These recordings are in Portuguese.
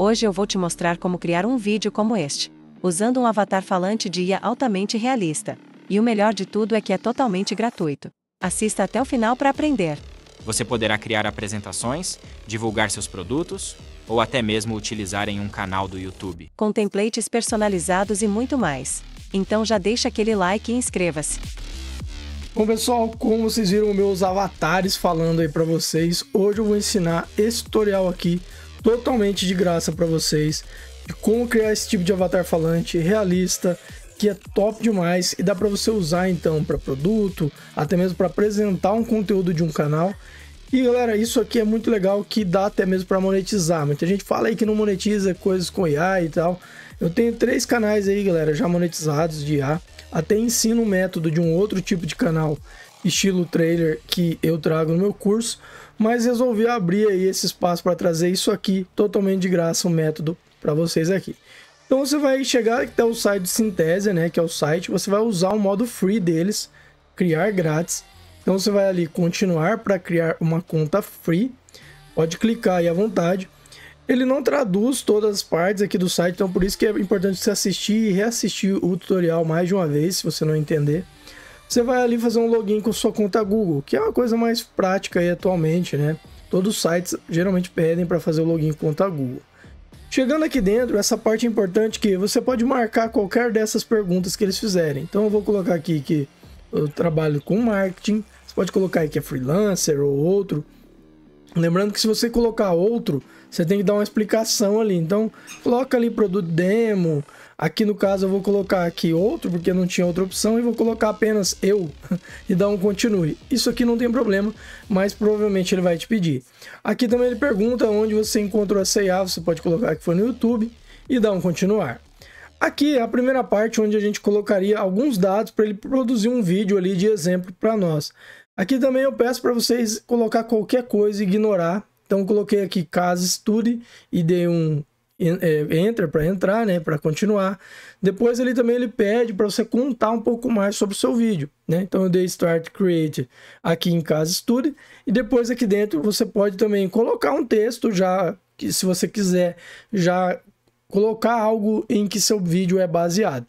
Hoje eu vou te mostrar como criar um vídeo como este, usando um avatar falante de IA altamente realista. E o melhor de tudo é que é totalmente gratuito. Assista até o final para aprender. Você poderá criar apresentações, divulgar seus produtos ou até mesmo utilizar em um canal do YouTube. Com templates personalizados e muito mais. Então já deixa aquele like e inscreva-se. Bom pessoal, como vocês viram meus avatares falando aí para vocês, hoje eu vou ensinar esse tutorial aqui totalmente de graça para vocês de como criar esse tipo de avatar falante realista, que é top demais e dá para você usar então para produto, até mesmo para apresentar um conteúdo de um canal. E galera, isso aqui é muito legal que dá até mesmo para monetizar. Muita gente fala aí que não monetiza coisas com IA e tal. Eu tenho três canais aí, galera, já monetizados de IA. Até ensino um método de um outro tipo de canal estilo trailer que eu trago no meu curso, mas resolvi abrir aí esse espaço para trazer isso aqui totalmente de graça, um método para vocês aqui. Então você vai chegar até o site de Sintésia, né, que é o site, você vai usar o modo free deles, criar grátis. Então você vai ali continuar para criar uma conta free, pode clicar aí à vontade. Ele não traduz todas as partes aqui do site, então por isso que é importante você assistir e reassistir o tutorial mais de uma vez, se você não entender você vai ali fazer um login com sua conta Google, que é uma coisa mais prática aí atualmente, né? Todos os sites geralmente pedem para fazer o login com conta Google. Chegando aqui dentro, essa parte é importante que você pode marcar qualquer dessas perguntas que eles fizerem. Então eu vou colocar aqui que eu trabalho com marketing, você pode colocar aí que é freelancer ou outro. Lembrando que se você colocar outro, você tem que dar uma explicação ali. Então, coloca ali produto demo. Aqui no caso eu vou colocar aqui outro, porque não tinha outra opção, e vou colocar apenas eu e dar um continue. Isso aqui não tem problema, mas provavelmente ele vai te pedir. Aqui também ele pergunta onde você encontrou a CIA, você pode colocar que foi no YouTube e dar um continuar. Aqui é a primeira parte onde a gente colocaria alguns dados para ele produzir um vídeo ali de exemplo para nós. Aqui também eu peço para vocês colocar qualquer coisa e ignorar. Então coloquei aqui caso estude e dei um é, Enter para entrar, né, para continuar. Depois ele também ele pede para você contar um pouco mais sobre o seu vídeo, né? Então eu dei start create aqui em casa estude e depois aqui dentro você pode também colocar um texto já que se você quiser já colocar algo em que seu vídeo é baseado.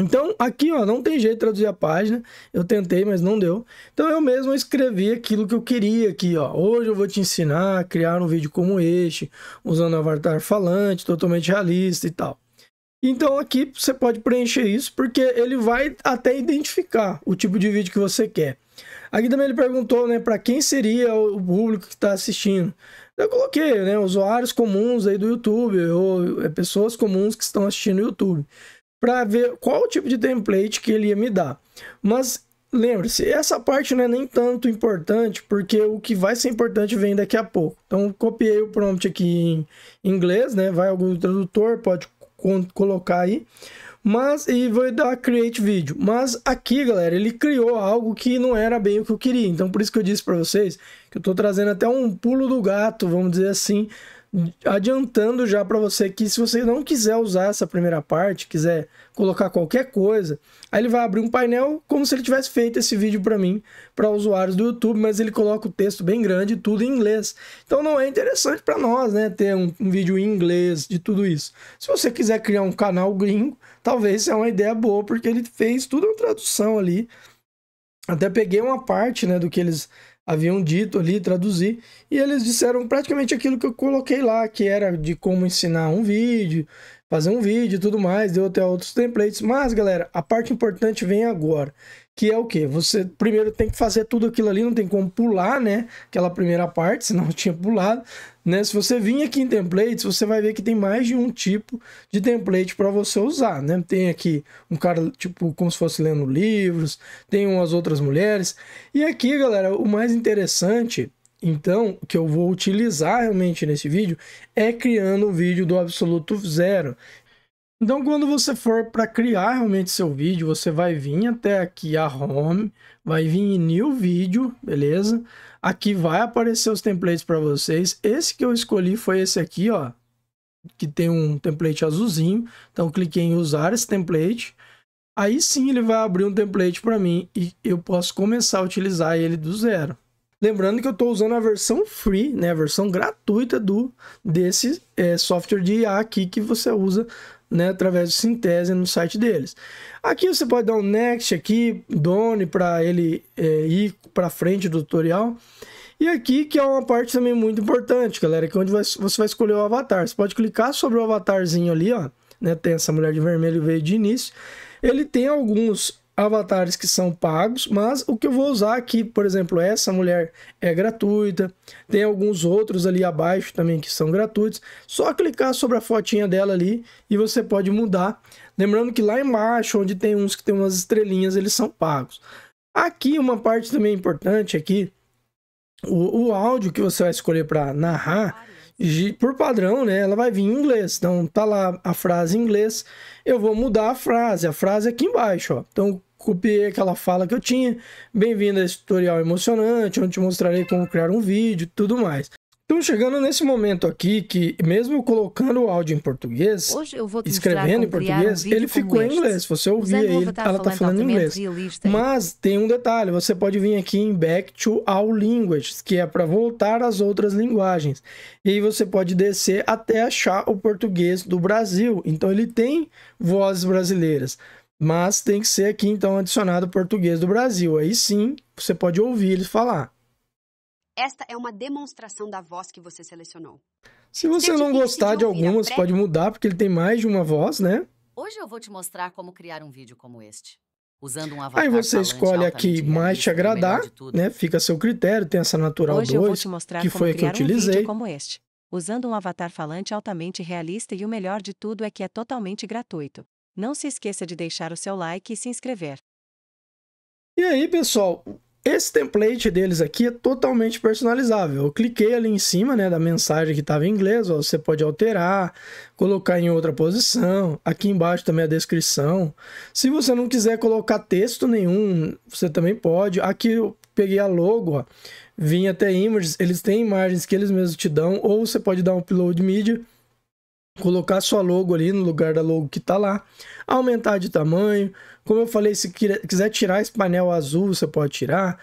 Então, aqui, ó, não tem jeito de traduzir a página. Eu tentei, mas não deu. Então, eu mesmo escrevi aquilo que eu queria aqui, ó. Hoje eu vou te ensinar a criar um vídeo como este, usando avatar falante, totalmente realista e tal. Então, aqui você pode preencher isso, porque ele vai até identificar o tipo de vídeo que você quer. Aqui também ele perguntou, né, para quem seria o público que está assistindo. Eu coloquei, né, usuários comuns aí do YouTube, ou é, pessoas comuns que estão assistindo o YouTube para ver qual tipo de template que ele ia me dar. Mas lembre-se, essa parte não é nem tanto importante, porque o que vai ser importante vem daqui a pouco. Então, copiei o prompt aqui em inglês, né? Vai algum tradutor, pode colocar aí. Mas, e vou dar create vídeo. Mas aqui, galera, ele criou algo que não era bem o que eu queria. Então, por isso que eu disse para vocês que eu estou trazendo até um pulo do gato, vamos dizer assim, Hum. adiantando já para você que se você não quiser usar essa primeira parte, quiser colocar qualquer coisa, aí ele vai abrir um painel como se ele tivesse feito esse vídeo para mim, para usuários do YouTube, mas ele coloca o texto bem grande, tudo em inglês. Então não é interessante para nós, né, ter um, um, vídeo em inglês de tudo isso. Se você quiser criar um canal gringo, talvez seja uma ideia boa, porque ele fez tudo uma tradução ali até peguei uma parte né, do que eles haviam dito ali, traduzi, e eles disseram praticamente aquilo que eu coloquei lá, que era de como ensinar um vídeo, fazer um vídeo e tudo mais, deu até outros templates. Mas, galera, a parte importante vem agora, que é o que? Você primeiro tem que fazer tudo aquilo ali, não tem como pular, né? Aquela primeira parte, senão eu tinha pulado. Né? Se você vir aqui em templates, você vai ver que tem mais de um tipo de template para você usar. Né? Tem aqui um cara, tipo, como se fosse lendo livros, tem umas outras mulheres. E aqui, galera, o mais interessante então, que eu vou utilizar realmente nesse vídeo é criando o vídeo do absoluto zero. Então, quando você for para criar realmente seu vídeo, você vai vir até aqui a home, vai vir em new vídeo, beleza? Aqui vai aparecer os templates para vocês. Esse que eu escolhi foi esse aqui, ó, que tem um template azulzinho. Então cliquei em usar esse template. Aí sim ele vai abrir um template para mim e eu posso começar a utilizar ele do zero. Lembrando que eu estou usando a versão free, né, a versão gratuita do desse é, software de IA aqui que você usa né, através de sintese no site deles. Aqui você pode dar um next aqui, done, para ele é, ir para frente do tutorial. E aqui que é uma parte também muito importante, galera, que é onde você vai escolher o avatar. Você pode clicar sobre o avatarzinho ali, ó, né, tem essa mulher de vermelho veio de início. Ele tem alguns avatares que são pagos, mas o que eu vou usar aqui, por exemplo, essa mulher é gratuita, tem alguns outros ali abaixo também que são gratuitos, só clicar sobre a fotinha dela ali e você pode mudar, lembrando que lá embaixo, onde tem uns que tem umas estrelinhas, eles são pagos. Aqui, uma parte também importante aqui, o, o áudio que você vai escolher para narrar, por padrão, né, ela vai vir em inglês. Então tá lá a frase em inglês, eu vou mudar a frase, a frase aqui embaixo, ó. Então copiei aquela fala que eu tinha. Bem-vindo a esse tutorial emocionante, onde te mostrarei como criar um vídeo e tudo mais. Então, chegando nesse momento aqui, que mesmo colocando o áudio em português, escrevendo em português, um ele ficou em inglês. Se você ouvir tá tá aí, ela está falando em inglês. Mas tem um detalhe: você pode vir aqui em Back to All Languages, que é para voltar às outras linguagens. E aí você pode descer até achar o português do Brasil. Então, ele tem vozes brasileiras. Mas tem que ser aqui, então, adicionado português do Brasil. Aí sim, você pode ouvir eles falar. Esta é uma demonstração da voz que você selecionou. Se você não gostar de algumas, pré... pode mudar, porque ele tem mais de uma voz, né? Hoje eu vou te mostrar como criar um vídeo como este. Usando um avatar Aí você escolhe aqui mais te agradar, né? Fica a seu critério, tem essa natural Hoje 2, que foi a que eu utilizei. Um como este. Usando um avatar falante altamente realista e o melhor de tudo é que é totalmente gratuito. Não se esqueça de deixar o seu like e se inscrever. E aí, pessoal, esse template deles aqui é totalmente personalizável. Eu cliquei ali em cima né, da mensagem que estava em inglês, ó, você pode alterar, colocar em outra posição. Aqui embaixo também a descrição. Se você não quiser colocar texto nenhum, você também pode. Aqui eu peguei a logo, ó, vim até images, eles têm imagens que eles mesmos te dão, ou você pode dar um upload media colocar sua logo ali no lugar da logo que tá lá, aumentar de tamanho. Como eu falei, se quiser tirar esse painel azul, você pode tirar.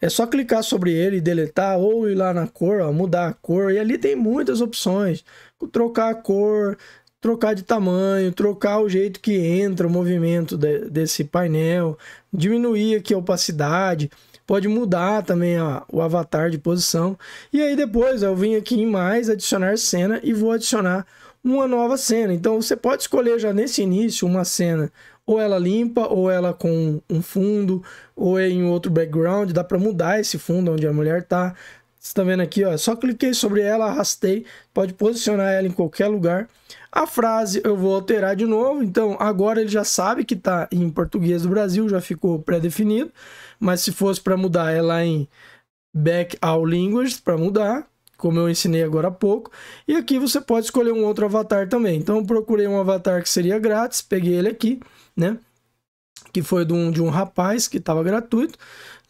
É só clicar sobre ele e deletar, ou ir lá na cor, ó, mudar a cor. E ali tem muitas opções. Trocar a cor, trocar de tamanho, trocar o jeito que entra o movimento de, desse painel, diminuir aqui a opacidade, pode mudar também o avatar de posição. E aí depois eu vim aqui em mais, adicionar cena e vou adicionar uma nova cena. Então você pode escolher já nesse início uma cena, ou ela limpa, ou ela com um fundo, ou é em outro background, dá para mudar esse fundo onde a mulher tá. Você está vendo aqui, ó, só cliquei sobre ela, arrastei, pode posicionar ela em qualquer lugar. A frase eu vou alterar de novo, então agora ele já sabe que está em português do Brasil, já ficou pré-definido, mas se fosse para mudar ela em back all language, para mudar, como eu ensinei agora há pouco. E aqui você pode escolher um outro avatar também. Então eu procurei um avatar que seria grátis, peguei ele aqui, né? Que foi de um, de um rapaz que estava gratuito.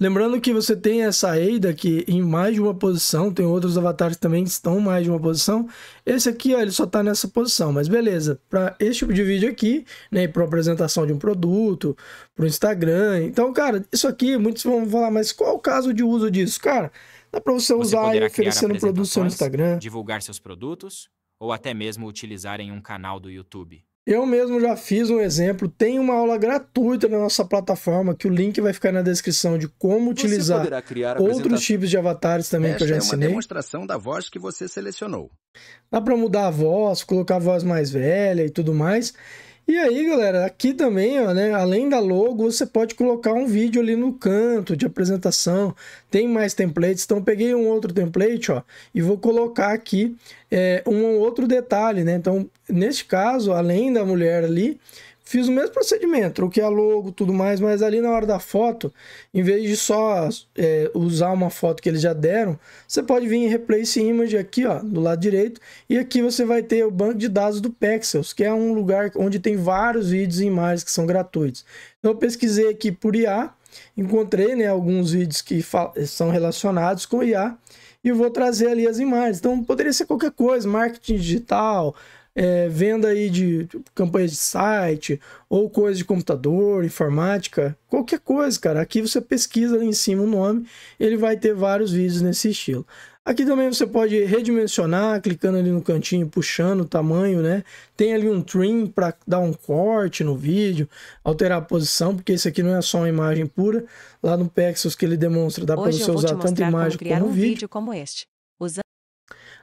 Lembrando que você tem essa Eida aqui em mais de uma posição, tem outros avatares também que estão em mais de uma posição. Esse aqui, ó, ele só está nessa posição, mas beleza. Para esse tipo de vídeo aqui, né, para apresentação de um produto, para o Instagram. Então, cara, isso aqui, muitos vão falar, mas qual é o caso de uso disso? Cara, Dá para você, você usar e oferecer um produto no seu Instagram. Divulgar seus produtos ou até mesmo utilizar em um canal do YouTube. Eu mesmo já fiz um exemplo, tem uma aula gratuita na nossa plataforma, que o link vai ficar na descrição de como utilizar outros tipos de avatares também que eu já ensinei. é uma demonstração da voz que você selecionou. Dá para mudar a voz, colocar a voz mais velha e tudo mais. E aí, galera, aqui também, ó, né, além da logo, você pode colocar um vídeo ali no canto de apresentação. Tem mais templates, então peguei um outro template, ó, e vou colocar aqui é, um outro detalhe, né? Então, neste caso, além da mulher ali, Fiz o mesmo procedimento, troquei a logo, tudo mais, mas ali na hora da foto, em vez de só é, usar uma foto que eles já deram, você pode vir em Replace Image aqui, ó, do lado direito, e aqui você vai ter o banco de dados do Pexels, que é um lugar onde tem vários vídeos e imagens que são gratuitos. Então eu pesquisei aqui por IA, encontrei né, alguns vídeos que são relacionados com IA, e vou trazer ali as imagens. Então poderia ser qualquer coisa, marketing digital, é, venda aí de tipo, campanhas de site ou coisa de computador, informática, qualquer coisa, cara. Aqui você pesquisa ali em cima o nome, ele vai ter vários vídeos nesse estilo. Aqui também você pode redimensionar, clicando ali no cantinho, puxando o tamanho, né? Tem ali um trim para dar um corte no vídeo, alterar a posição, porque isso aqui não é só uma imagem pura. Lá no Pexels que ele demonstra, dá para você usar tanto imagem como, como vídeo. Como este,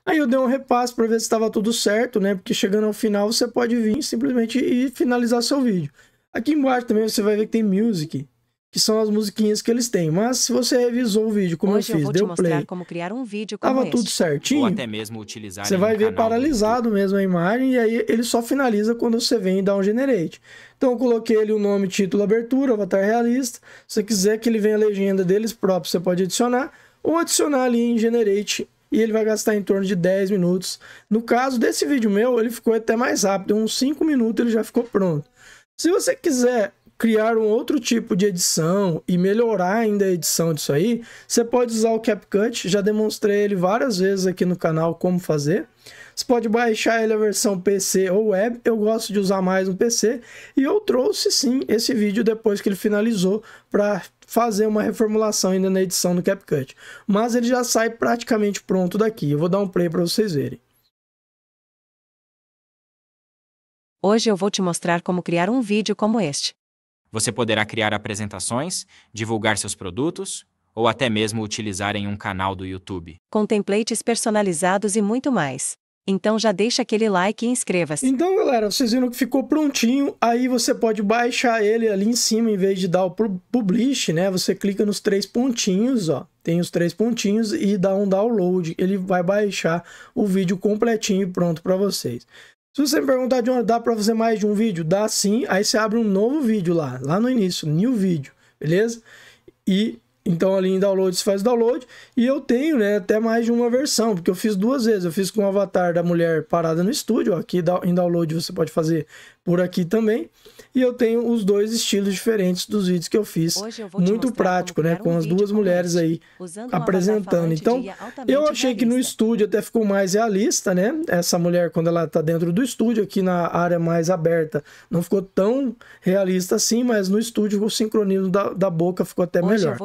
Aí eu dei um repasse para ver se estava tudo certo, né? Porque chegando ao final você pode vir simplesmente e finalizar seu vídeo. Aqui embaixo também você vai ver que tem music, que são as musiquinhas que eles têm. Mas se você revisou o vídeo como Hoje eu fiz, eu deu play, como criar um vídeo como tava este. tudo certinho. Ou até mesmo utilizar você vai ver paralisado mesmo a imagem e aí ele só finaliza quando você vem e dá um generate. Então eu coloquei ele o nome, título, abertura, avatar realista. Se você quiser que ele venha a legenda deles próprios, você pode adicionar ou adicionar ali em generate e ele vai gastar em torno de 10 minutos. No caso desse vídeo meu, ele ficou até mais rápido, uns 5 minutos ele já ficou pronto. Se você quiser criar um outro tipo de edição e melhorar ainda a edição disso aí, você pode usar o CapCut, já demonstrei ele várias vezes aqui no canal como fazer. Você pode baixar ele a versão PC ou web, eu gosto de usar mais no PC, e eu trouxe sim esse vídeo depois que ele finalizou para fazer uma reformulação ainda na edição do CapCut. Mas ele já sai praticamente pronto daqui, eu vou dar um play para vocês verem. Hoje eu vou te mostrar como criar um vídeo como este. Você poderá criar apresentações, divulgar seus produtos ou até mesmo utilizar em um canal do YouTube. Com templates personalizados e muito mais. Então já deixa aquele like e inscreva-se. Então, galera, vocês viram que ficou prontinho. Aí você pode baixar ele ali em cima, em vez de dar o publish, né? Você clica nos três pontinhos, ó. Tem os três pontinhos e dá um download. Ele vai baixar o vídeo completinho e pronto para vocês. Se você me perguntar, John, dá para fazer mais de um vídeo? Dá sim. Aí você abre um novo vídeo lá, lá no início, new vídeo, beleza? E então ali em download você faz download. E eu tenho né, até mais de uma versão, porque eu fiz duas vezes. Eu fiz com o avatar da mulher parada no estúdio. aqui em download você pode fazer por aqui também. E eu tenho os dois estilos diferentes dos vídeos que eu fiz. Eu muito prático, né? Um com as duas mulheres aí apresentando. Então, eu achei realista. que no estúdio até ficou mais realista, né? Essa mulher, quando ela tá dentro do estúdio, aqui na área mais aberta, não ficou tão realista assim, mas no estúdio o sincronismo da, da boca ficou até Hoje melhor.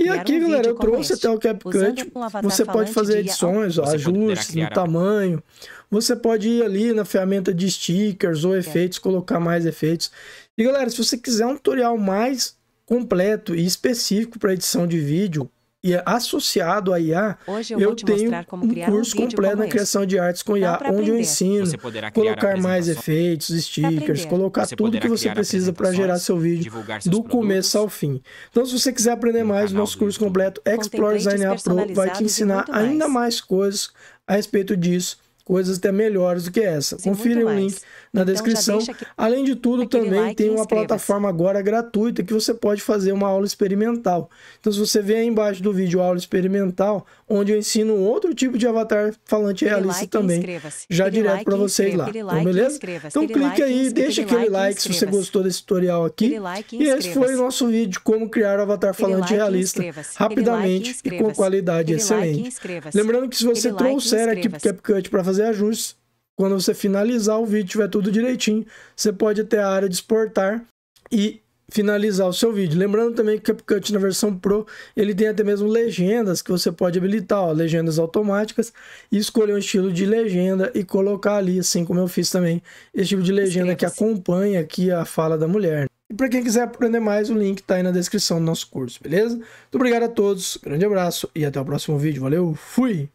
e aqui, um galera, eu trouxe este. até o CapCut. Um você pode fazer edições, ó, ajustes no tamanho. Você pode ir ali na ferramenta de stickers ou é. efeitos, colocar mais efeitos. E galera, se você quiser um tutorial mais completo e específico para edição de vídeo, e associado à IA, Hoje eu, eu tenho um curso um completo na criação de artes com IA, onde eu ensino colocar mais efeitos, stickers, colocar tudo que você precisa para gerar seu vídeo do produtos, começo ao fim. Então, se você quiser aprender mais, nosso curso completo Explore Design IA Pro vai te ensinar mais. ainda mais coisas a respeito disso coisas até melhores do que essa. Sim, Confira o link na então, descrição. Aqui, Além de tudo, também like tem uma plataforma agora gratuita que você pode fazer uma aula experimental. Então, se você vê aí embaixo do vídeo aula experimental, onde eu ensino outro tipo de avatar falante realista like também, já direto para vocês lá. Então, beleza? Então, clique aí, deixa aquele like se você gostou desse tutorial aqui. E esse foi o nosso vídeo de como criar o avatar falante realista rapidamente e com qualidade excelente. Lembrando que se você trouxer aqui para CapCut para fazer ajustes, quando você finalizar o vídeo, tiver tudo direitinho, você pode ter a área de exportar e finalizar o seu vídeo. Lembrando também que o CapCut na versão Pro, ele tem até mesmo legendas que você pode habilitar, ó, legendas automáticas, e escolher um estilo de legenda e colocar ali, assim como eu fiz também, esse tipo de legenda que acompanha aqui a fala da mulher. E para quem quiser aprender mais, o link está aí na descrição do nosso curso, beleza? Muito obrigado a todos, grande abraço e até o próximo vídeo. Valeu, fui!